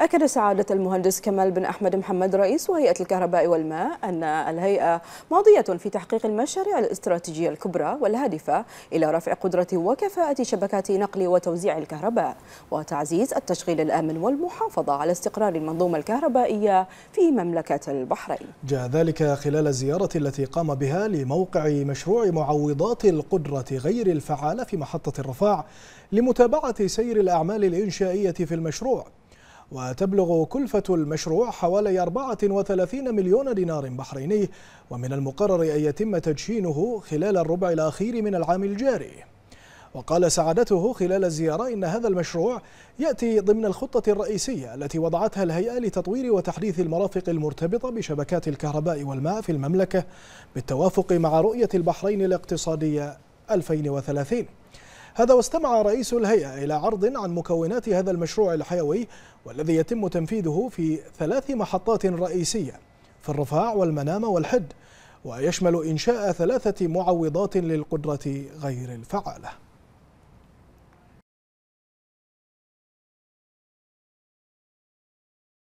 أكد سعادة المهندس كمال بن أحمد محمد رئيس هيئة الكهرباء والماء أن الهيئة ماضية في تحقيق المشاريع الاستراتيجية الكبرى والهادفة إلى رفع قدرة وكفاءة شبكات نقل وتوزيع الكهرباء وتعزيز التشغيل الآمن والمحافظة على استقرار المنظومة الكهربائية في مملكة البحرين جاء ذلك خلال الزيارة التي قام بها لموقع مشروع معوضات القدرة غير الفعالة في محطة الرفاع لمتابعة سير الأعمال الإنشائية في المشروع وتبلغ كلفة المشروع حوالي 34 مليون دينار بحريني ومن المقرر أن يتم تدشينه خلال الربع الأخير من العام الجاري وقال سعادته خلال الزيارة إن هذا المشروع يأتي ضمن الخطة الرئيسية التي وضعتها الهيئة لتطوير وتحديث المرافق المرتبطة بشبكات الكهرباء والماء في المملكة بالتوافق مع رؤية البحرين الاقتصادية 2030 هذا واستمع رئيس الهيئة إلى عرض عن مكونات هذا المشروع الحيوي والذي يتم تنفيذه في ثلاث محطات رئيسية في الرفاع والمنامة والحد ويشمل إنشاء ثلاثة معوضات للقدرة غير الفعالة